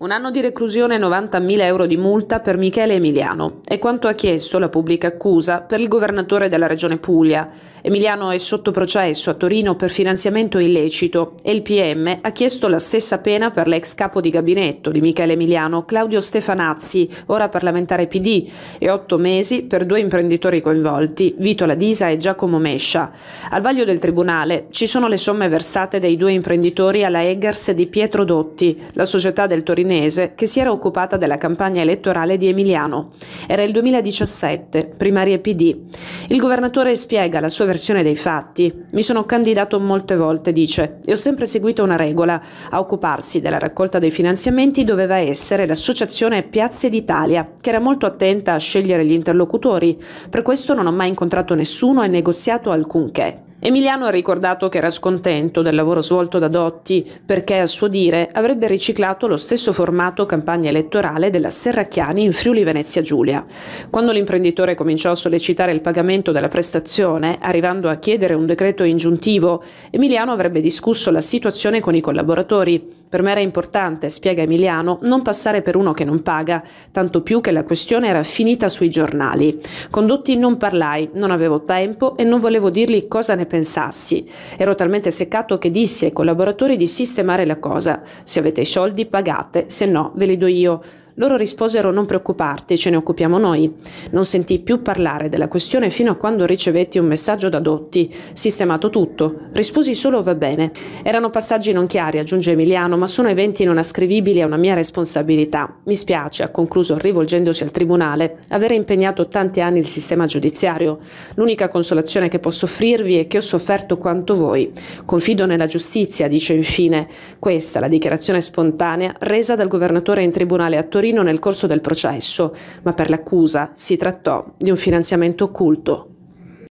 Un anno di reclusione e 90.000 euro di multa per Michele Emiliano è quanto ha chiesto la pubblica accusa per il governatore della regione Puglia. Emiliano è sotto processo a Torino per finanziamento illecito e il PM ha chiesto la stessa pena per l'ex capo di gabinetto di Michele Emiliano, Claudio Stefanazzi, ora parlamentare PD, e otto mesi per due imprenditori coinvolti, Vito Ladisa e Giacomo Mescia. Al vaglio del tribunale ci sono le somme versate dai due imprenditori alla Eggers di Pietro Dotti, la società del Torino torinese che si era occupata della campagna elettorale di Emiliano. Era il 2017, primarie PD. Il governatore spiega la sua versione dei fatti. Mi sono candidato molte volte, dice, e ho sempre seguito una regola. A occuparsi della raccolta dei finanziamenti doveva essere l'associazione Piazze d'Italia, che era molto attenta a scegliere gli interlocutori. Per questo non ho mai incontrato nessuno e negoziato alcunché. Emiliano ha ricordato che era scontento del lavoro svolto da Dotti perché, a suo dire, avrebbe riciclato lo stesso formato campagna elettorale della Serracchiani in Friuli Venezia Giulia. Quando l'imprenditore cominciò a sollecitare il pagamento della prestazione, arrivando a chiedere un decreto ingiuntivo, Emiliano avrebbe discusso la situazione con i collaboratori per me era importante, spiega Emiliano, non passare per uno che non paga, tanto più che la questione era finita sui giornali. Condotti non parlai, non avevo tempo e non volevo dirgli cosa ne pensassi. Ero talmente seccato che dissi ai collaboratori di sistemare la cosa. Se avete i soldi pagate, se no ve li do io. Loro risposero non preoccuparti, ce ne occupiamo noi. Non sentii più parlare della questione fino a quando ricevetti un messaggio da Dotti. Sistemato tutto. Risposi solo va bene. Erano passaggi non chiari, aggiunge Emiliano, ma sono eventi non ascrivibili a una mia responsabilità. Mi spiace, ha concluso rivolgendosi al Tribunale, avere impegnato tanti anni il sistema giudiziario. L'unica consolazione che posso offrirvi è che ho sofferto quanto voi. Confido nella giustizia, dice infine. Questa la dichiarazione spontanea resa dal governatore in Tribunale a Torino Torino nel corso del processo, ma per l'accusa si trattò di un finanziamento occulto